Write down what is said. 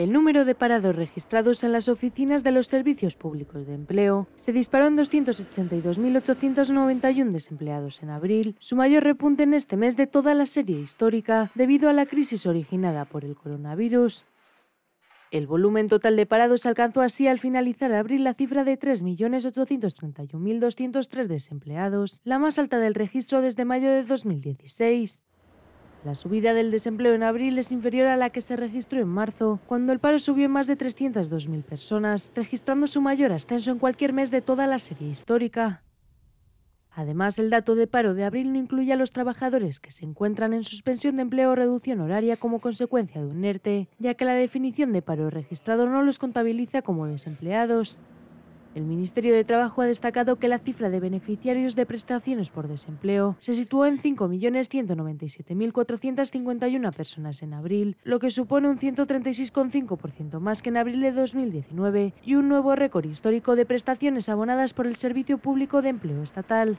El número de parados registrados en las oficinas de los servicios públicos de empleo se disparó en 282.891 desempleados en abril, su mayor repunte en este mes de toda la serie histórica debido a la crisis originada por el coronavirus el volumen total de parados alcanzó así al finalizar abril la cifra de 3.831.203 desempleados, la más alta del registro desde mayo de 2016. La subida del desempleo en abril es inferior a la que se registró en marzo, cuando el paro subió en más de 302.000 personas, registrando su mayor ascenso en cualquier mes de toda la serie histórica. Además, el dato de paro de abril no incluye a los trabajadores que se encuentran en suspensión de empleo o reducción horaria como consecuencia de un ERTE, ya que la definición de paro registrado no los contabiliza como desempleados, el Ministerio de Trabajo ha destacado que la cifra de beneficiarios de prestaciones por desempleo se situó en 5.197.451 personas en abril, lo que supone un 136,5% más que en abril de 2019 y un nuevo récord histórico de prestaciones abonadas por el Servicio Público de Empleo Estatal.